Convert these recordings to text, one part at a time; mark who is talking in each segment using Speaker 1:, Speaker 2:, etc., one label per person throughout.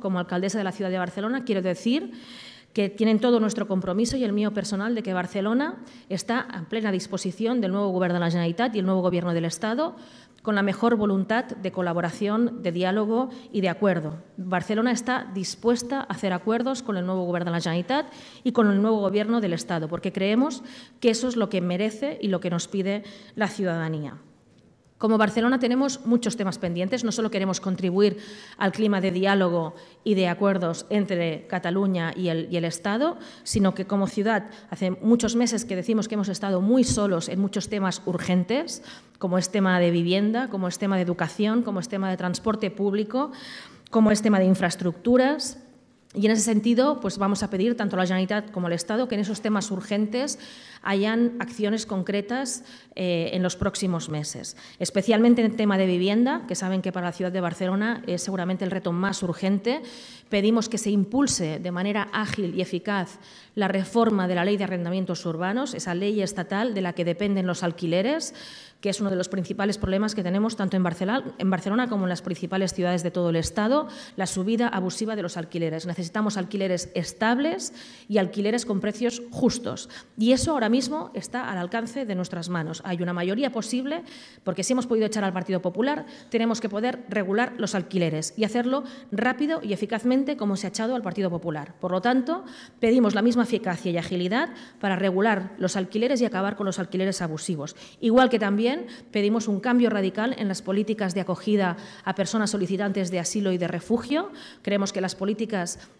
Speaker 1: como alcaldesa de la ciudad de Barcelona, quiero decir que tienen todo nuestro compromiso y el mío personal de que Barcelona está a plena disposición del nuevo Gobierno de la Generalitat y el nuevo Gobierno del Estado con la mejor voluntad de colaboración, de diálogo y de acuerdo. Barcelona está dispuesta a hacer acuerdos con el nuevo Gobierno de la Generalitat y con el nuevo Gobierno del Estado, porque creemos que eso es lo que merece y lo que nos pide la ciudadanía. Como Barcelona tenemos muchos temas pendientes, no solo queremos contribuir al clima de diálogo y de acuerdos entre Cataluña y el, Estado, sino que como ciudad hace muchos meses que decimos que hemos estado muy solos en muchos temas urgentes, como es tema de vivienda, como es tema de educación, como es tema de transporte público, como es tema de infraestructuras. Y en ese sentido, pues vamos a pedir tanto a la Generalitat como al Estado que en esos temas urgentes hayan acciones concretas eh, en los próximos meses, especialmente en el tema de vivienda, que saben que para la ciudad de Barcelona es seguramente el reto más urgente. Pedimos que se impulse de manera ágil y eficaz la reforma de la Ley de Arrendamientos Urbanos, esa ley estatal de la que dependen los alquileres, que es uno de los principales problemas que tenemos tanto en Barcelona como en las principales ciudades de todo el Estado, la subida abusiva de los alquileres necesitamos alquileres estables y alquileres con precios justos. Y eso ahora mismo está al alcance de nuestras manos. Hay una mayoría posible, porque si hemos podido echar al Partido Popular, tenemos que poder regular los alquileres y hacerlo rápido y eficazmente como se ha echado al Partido Popular. Por lo tanto, pedimos la misma eficacia y agilidad para regular los alquileres y acabar con los alquileres abusivos. Igual que también pedimos un cambio radical en las políticas de acogida a personas solicitantes de asilo y de refugio. Creemos que las políticas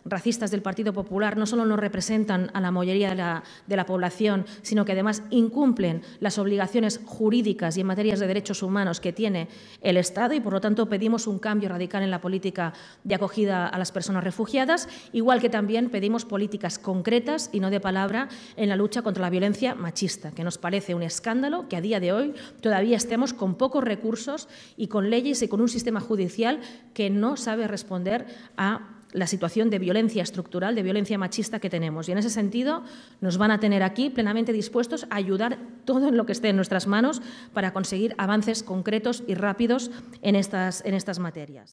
Speaker 1: racistas del Partido Popular no solo no representan a la mayoría de la, población, sino que además incumplen las obligaciones jurídicas y en materia de derechos humanos que tiene el Estado y, por lo tanto, pedimos un cambio radical en la política de acogida a las personas refugiadas, igual que también pedimos políticas concretas y no de palabra en la lucha contra la violencia machista, que nos parece un escándalo que a día de hoy todavía estemos con pocos recursos y con leyes y con un sistema judicial que no sabe responder a la situación de violencia estructural, de violencia machista que tenemos. Y en ese sentido nos van a tener aquí plenamente dispuestos a ayudar todo en lo que esté en nuestras manos para conseguir avances concretos y rápidos en estas, en estas materias.